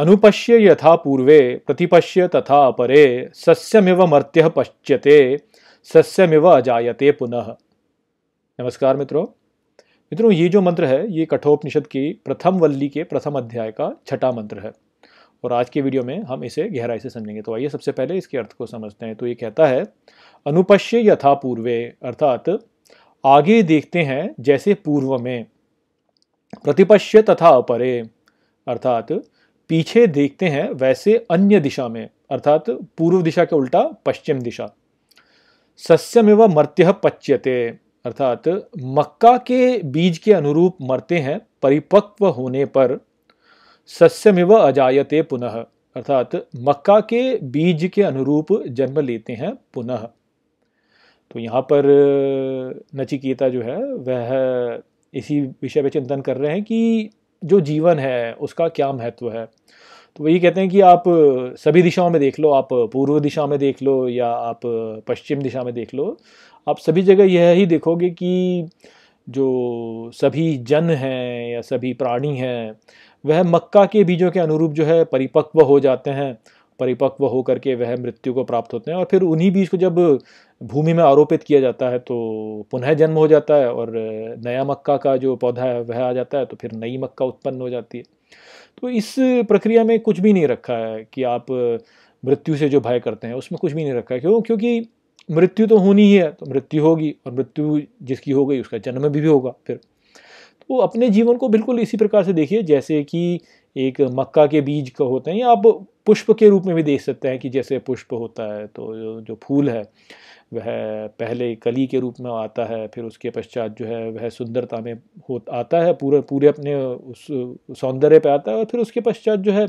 अनुपश्य यथा पूर्वे प्रतिपश्य तथा अपरे सस्यमिव मर्त्य पश्यते सस्यमिव अजायते पुनः नमस्कार मित्रों मित्रों ये जो मंत्र है ये कठोपनिषद की प्रथम वल्ली के प्रथम अध्याय का छठा मंत्र है और आज के वीडियो में हम इसे गहराई से समझेंगे तो आइए सबसे पहले इसके अर्थ को समझते हैं तो ये कहता है अनुपश्य यथा पूर्वे अर्थात आगे देखते हैं जैसे पूर्व में प्रतिपश्य तथा अपरे अर्थात पीछे देखते हैं वैसे अन्य दिशा में अर्थात पूर्व दिशा के उल्टा पश्चिम दिशा सस्यमेव मर्त्य पच्यते अर्थात मक्का के बीज के अनुरूप मरते हैं परिपक्व होने पर सस्यमिव अजायते पुनः अर्थात मक्का के बीज के अनुरूप जन्म लेते हैं पुनः तो यहाँ पर नचिकेता जो है वह इसी विषय पर चिंतन कर रहे हैं कि जो जीवन है उसका क्या महत्व है तो वही कहते हैं कि आप सभी दिशाओं में देख लो आप पूर्व दिशा में देख लो या आप पश्चिम दिशा में देख लो आप सभी जगह यह ही देखोगे कि जो सभी जन हैं या सभी प्राणी हैं वह मक्का के बीजों के अनुरूप जो है परिपक्व हो जाते हैं परिपक्व होकर के वह मृत्यु को प्राप्त होते हैं और फिर उन्हीं बीज को जब भूमि में आरोपित किया जाता है तो पुनः जन्म हो जाता है और नया मक्का का जो पौधा है वह आ जाता है तो फिर नई मक्का उत्पन्न हो जाती है तो इस प्रक्रिया में कुछ भी नहीं रखा है कि आप मृत्यु से जो भय करते हैं उसमें कुछ भी नहीं रखा है क्यों क्योंकि मृत्यु तो होनी ही है तो मृत्यु होगी और मृत्यु जिसकी हो गई उसका जन्म भी, भी होगा फिर तो अपने जीवन को बिल्कुल इसी प्रकार से देखिए जैसे कि एक मक्का के बीज का होते हैं या आप पुष्प के रूप में भी देख सकते हैं कि जैसे पुष्प होता है तो जो फूल है वह पहले कली के रूप में आता है फिर उसके पश्चात जो है वह सुंदरता में हो आता है पूरे पूरे अपने उस सौंदर्य पे आता है और फिर उसके पश्चात जो है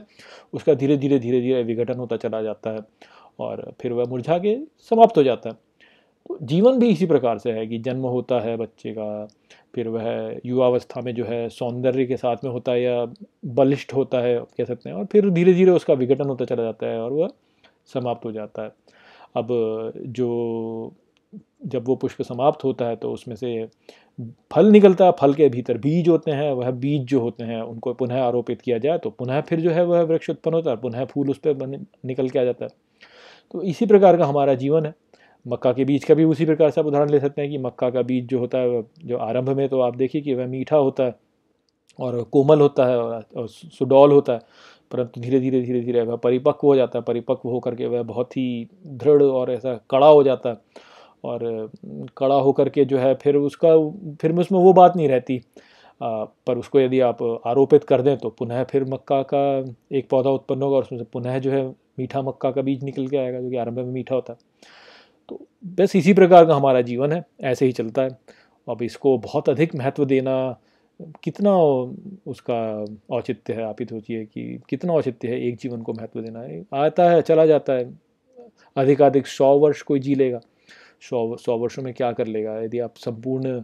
उसका धीरे धीरे धीरे धीरे विघटन होता चला जाता है और फिर वह मुरझा के समाप्त हो जाता है जीवन भी इसी प्रकार से है कि जन्म होता है बच्चे का फिर वह युवावस्था में जो है सौंदर्य के साथ में होता है या बलिष्ठ होता है कह सकते हैं और फिर धीरे धीरे उसका विघटन होता चला जाता है और वह समाप्त हो जाता है अब जो जब वो पुष्प समाप्त होता है तो उसमें से फल निकलता है फल के भीतर बीज होते हैं वह बीज जो होते हैं उनको पुनः आरोपित किया जाए तो पुनः फिर जो है वह वृक्ष उत्पन्न होता है पुनः फूल उस पर निकल के आ जाता है तो इसी प्रकार का हमारा जीवन है मक्का के बीज का भी उसी प्रकार से आप उदाहरण ले सकते हैं कि मक्का का बीज जो होता है जो आरंभ में तो आप देखिए कि वह मीठा होता है और कोमल होता है और सुडौल होता है परंतु धीरे धीरे धीरे धीरे वह परिपक्व हो जाता है परिपक्व होकर के वह बहुत ही दृढ़ और ऐसा कड़ा हो जाता है और कड़ा होकर के जो है फिर उसका फिर उसमें वो बात नहीं रहती आ, पर उसको यदि आप आरोपित कर दें तो पुनः फिर मक्का का एक पौधा उत्पन्न होगा और उसमें से पुनः जो है मीठा मक्का का बीज निकल के आएगा जो कि आरंभ में मीठा होता है तो बस इसी प्रकार का हमारा जीवन है ऐसे ही चलता है अब इसको बहुत अधिक महत्व देना कितना उसका औचित्य है आप ही सोचिए कि कितना औचित्य है एक जीवन को महत्व देना है आता है चला जाता है अधिकाधिक सौ वर्ष कोई जी लेगा सौ सौ वर्षों में क्या कर लेगा यदि आप संपूर्ण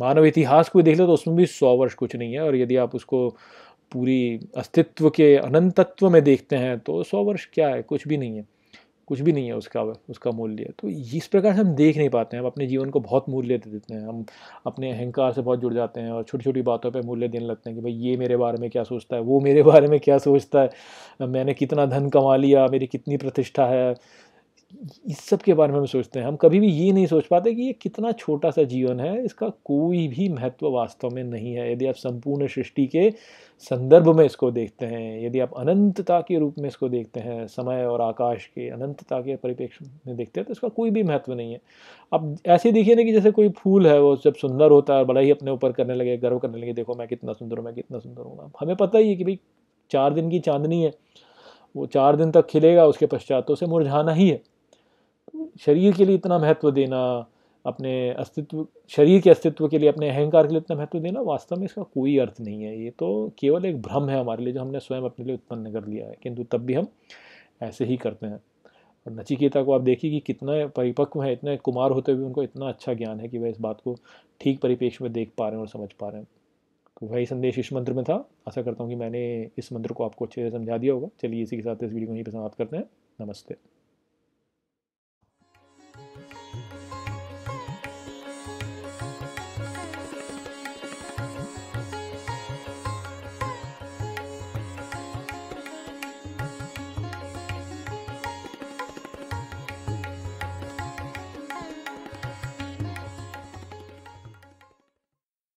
मानव इतिहास को देख ले तो उसमें भी सौ वर्ष कुछ नहीं है और यदि आप उसको पूरी अस्तित्व के अनंतत्व में देखते हैं तो सौ वर्ष क्या है कुछ भी नहीं है कुछ भी नहीं है उसका उसका मूल्य तो इस प्रकार से हम देख नहीं पाते हैं हम अपने जीवन को बहुत मूल्य दे देते हैं हम अपने अहंकार से बहुत जुड़ जाते हैं और छोटी छोटी बातों पे मूल्य देने लगते हैं कि भाई ये मेरे बारे में क्या सोचता है वो मेरे बारे में क्या सोचता है मैंने कितना धन कमा लिया मेरी कितनी प्रतिष्ठा है इस सब के बारे में हम सोचते हैं हम कभी भी ये नहीं सोच पाते कि ये कितना छोटा सा जीवन है इसका कोई भी महत्व वास्तव में नहीं है यदि आप संपूर्ण सृष्टि के संदर्भ में इसको देखते हैं यदि आप अनंतता के रूप में इसको देखते हैं समय और आकाश के अनंतता के परिप्रेक्ष्य में देखते हैं तो इसका कोई भी महत्व नहीं है अब ऐसे देखिए ना कि जैसे कोई फूल है वो जब सुंदर होता है बड़ा ही अपने ऊपर करने लगे गर्व करने लगे देखो मैं कितना सुंदर हूँ मैं कितना सुंदर हूँ हमें पता ही है कि भाई चार दिन की चांदनी है वो चार दिन तक खिलेगा उसके पश्चात तो उसे मुरझाना ही है शरीर के लिए इतना महत्व देना अपने अस्तित्व शरीर के अस्तित्व के लिए अपने अहंकार के लिए इतना महत्व देना वास्तव में इसका कोई अर्थ नहीं है ये तो केवल एक भ्रम है हमारे लिए जो हमने स्वयं अपने लिए उत्पन्न कर लिया है किंतु तब भी हम ऐसे ही करते हैं और नचिकेता को आप देखिए कि कितना परिपक्व है इतने कुमार होते हुए उनको इतना अच्छा ज्ञान है कि वह इस बात को ठीक परिपेक्ष में देख पा रहे हैं और समझ पा रहे हैं तो वही संदेश इस मंत्र में था आशा करता हूँ कि मैंने इस मंत्र को आपको अच्छे से समझा दिया होगा चलिए इसी के साथ इस वीडियो को यहीं पर समाप्त करते हैं नमस्ते